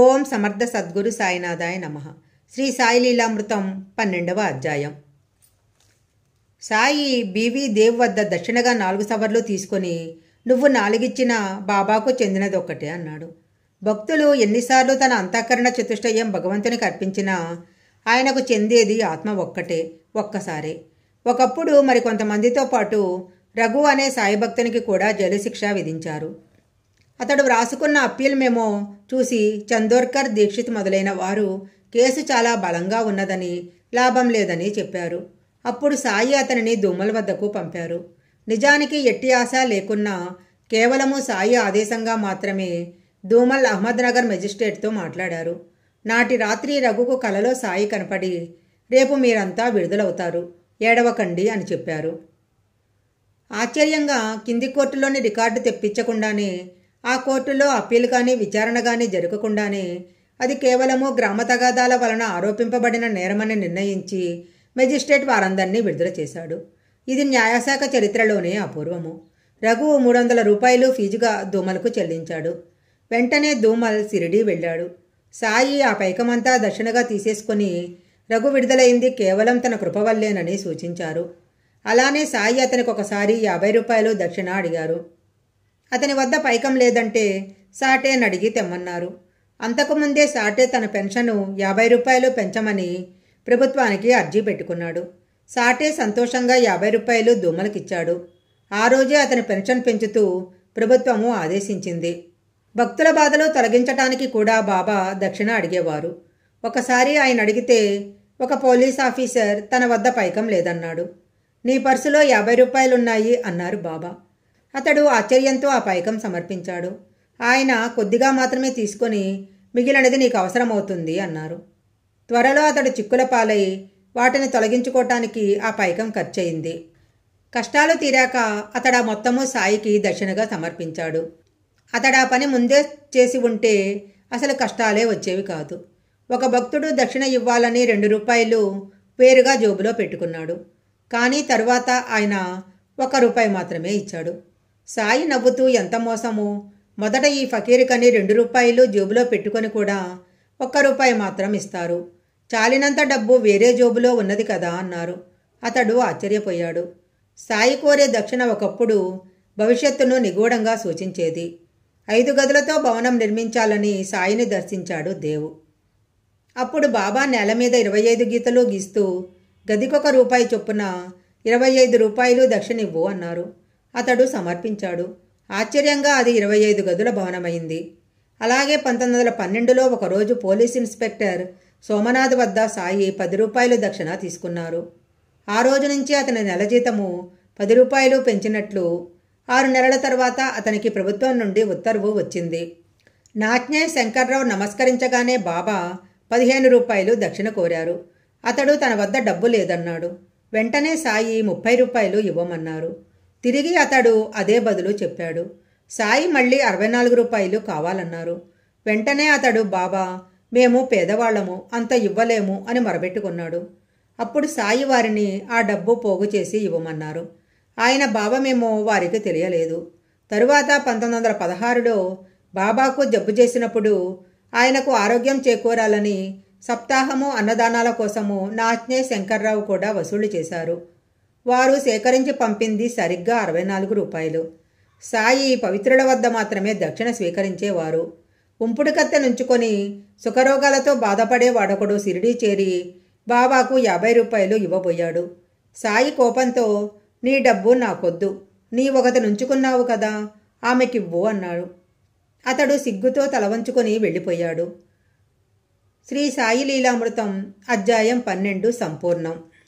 ఓం సమర్థ సద్గురు సాయినాథాయ నమ శ్రీ సాయి లీలామృతం పన్నెండవ అధ్యాయం సాయి బీవీ దేవ్ వద్ద దక్షిణగా నాలుగు సవర్లు తీసుకొని నువ్వు నాలుగిచ్చిన బాబాకు చెందినదొక్కటే అన్నాడు భక్తులు ఎన్నిసార్లు తన అంతఃకరణ చతుష్టయం భగవంతునికి అర్పించినా ఆయనకు చెందేది ఆత్మ ఒక్కటే ఒక్కసారే ఒకప్పుడు మరికొంతమందితో పాటు రఘు అనే సాయి భక్తునికి కూడా జైలు శిక్ష విధించారు అతడు వ్రాసుకున్న అప్పీల్ మేమో చూసి చందోర్కర్ దీక్షిత్ మొదలైన వారు కేసు చాలా బలంగా ఉన్నదని లాభం లేదని చెప్పారు అప్పుడు సాయి అతనిని దుమ్మల వద్దకు పంపారు నిజానికి ఎట్టి ఆశ లేకున్నా కేవలము సాయి ఆదేశంగా మాత్రమే దూమల్ అహ్మద్నగర్ మెజిస్ట్రేట్తో మాట్లాడారు నాటి రాత్రి రఘుకు కలలో సాయి కనపడి రేపు మీరంతా విడుదలవుతారు ఏడవకండి అని చెప్పారు ఆశ్చర్యంగా కింది కోర్టులోని రికార్డు తెప్పించకుండానే ఆ కోర్టులో అప్పీల్ కానీ విచారణ కానీ జరగకుండానే అది కేవలము గ్రామ తగాదాల వలన ఆరోపింపబడిన నేరమని నిర్ణయించి మెజిస్ట్రేట్ వారందరినీ విడుదల చేశాడు ఇది న్యాయశాఖ చరిత్రలోనే అపూర్వము రఘు మూడు వందల రూపాయలు ఫీజుగా దూమలకు చెల్లించాడు వెంటనే దూమల్ సిరిడీ వెళ్ళాడు సాయి ఆ పైకమంతా దక్షిణగా తీసేసుకుని రఘు విడుదలైంది కేవలం తన కృప వల్లేనని సూచించారు అలానే సాయి అతనికి ఒకసారి యాభై రూపాయలు దక్షిణ అడిగారు అతని వద్ద పైకం లేదంటే సాటేని అడిగి తెమ్మన్నారు అంతకుముందే సాటే తన పెన్షను యాభై రూపాయలు పెంచమని ప్రభుత్వానికి అర్జీ పెట్టుకున్నాడు సాటే సంతోషంగా యాభై రూపాయలు దూమలకిచ్చాడు ఆ రోజే అతని పెన్షన్ పెంచుతూ ప్రభుత్వము ఆదేశించింది భక్తుల బాధలు తొలగించటానికి కూడా బాబా దక్షిణ అడిగేవారు ఒకసారి ఆయన అడిగితే ఒక పోలీస్ ఆఫీసర్ తన వద్ద పైకం లేదన్నాడు నీ పర్సులో యాభై రూపాయలున్నాయి అన్నారు బాబా అతడు ఆశ్చర్యంతో ఆ పైకం సమర్పించాడు ఆయన కొద్దిగా మాత్రమే తీసుకొని మిగిలినది నీకు అవసరమవుతుంది అన్నారు త్వరలో అతడు చిక్కుల పాలై వాటిని తొలగించుకోవటానికి ఆ పైకం ఖర్చయింది కష్టాలు తీరాక అతడా మొత్తము సాయికి దక్షిణగా సమర్పించాడు అతడా పని ముందే చేసి ఉంటే అసలు కష్టాలే వచ్చేవి కాదు ఒక భక్తుడు దక్షిణ ఇవ్వాలని రెండు రూపాయలు వేరుగా జోబులో పెట్టుకున్నాడు కానీ తరువాత ఆయన ఒక రూపాయి మాత్రమే ఇచ్చాడు సాయి నవ్వుతూ ఎంత మోసము మొదట ఈ ఫకీరికని రెండు రూపాయలు జేబులో పెట్టుకొని కూడా ఒక్క రూపాయి మాత్రం ఇస్తారు చాలినంత డబ్బు వేరే జోబులో ఉన్నది కదా అన్నారు అతడు ఆశ్చర్యపోయాడు సాయి కోరే దక్షిణ ఒకప్పుడు భవిష్యత్తును నిగూఢంగా సూచించేది ఐదు గదులతో భవనం నిర్మించాలని సాయిని దర్శించాడు దేవు అప్పుడు బాబా నేల మీద ఇరవై ఐదు గీతలు గీస్తూ గదికొక రూపాయి చొప్పున ఇరవై ఐదు రూపాయలు ఇవ్వు అన్నారు అతడు సమర్పించాడు ఆశ్చర్యంగా అది ఇరవై ఐదు గదుల భవనమైంది అలాగే పంతొమ్మిది వందల పన్నెండులో ఒకరోజు పోలీస్ ఇన్స్పెక్టర్ సోమనాథ్ వద్ద సాయి పది రూపాయలు దక్షిణ తీసుకున్నారు ఆ రోజు నుంచి అతని నెల జీతము పది రూపాయలు పెంచినట్లు ఆరు నెలల తర్వాత అతనికి ప్రభుత్వం నుండి ఉత్తర్వు వచ్చింది నాజ్ఞే శంకర్రావు నమస్కరించగానే బాబా పదిహేను రూపాయలు దక్షిణ కోరారు అతడు తన వద్ద డబ్బు లేదన్నాడు వెంటనే సాయి ముప్పై రూపాయలు ఇవ్వమన్నారు తిరిగి అతడు అదే బదులు చెప్పాడు సాయి మళ్ళీ అరవై నాలుగు రూపాయలు కావాలన్నారు వెంటనే అతడు బాబా మేము పేదవాళ్ళము అంత ఇవ్వలేము అని మరబెట్టుకున్నాడు అప్పుడు సాయి వారిని ఆ డబ్బు పోగు చేసి ఇవ్వమన్నారు ఆయన మేము వారికి తెలియలేదు తరువాత పంతొమ్మిది వందల పదహారులో బాబాకు జబ్బు చేసినప్పుడు ఆయనకు ఆరోగ్యం చేకూరాలని సప్తాహము అన్నదానాల కోసము నాజ్ఞే శంకర్రావు కూడా వసూలు చేశారు వారు సేకరించి పంపింది సరిగ్గా అరవై నాలుగు రూపాయలు సాయి పవిత్రుల వద్ద మాత్రమే దక్షిణ స్వీకరించేవారు నుంచుకొని సుఖరోగాలతో బాధపడే వాడొకడు సిరిడీ చేరి బాబాకు యాభై రూపాయలు ఇవ్వబోయాడు సాయి కోపంతో నీ డబ్బు నాకొద్దు నీ ఒకత నుంచుకున్నావు కదా ఆమెకివ్వు అన్నాడు అతడు సిగ్గుతో తలవంచుకొని వెళ్ళిపోయాడు శ్రీ సాయి లీలామృతం అధ్యాయం పన్నెండు సంపూర్ణం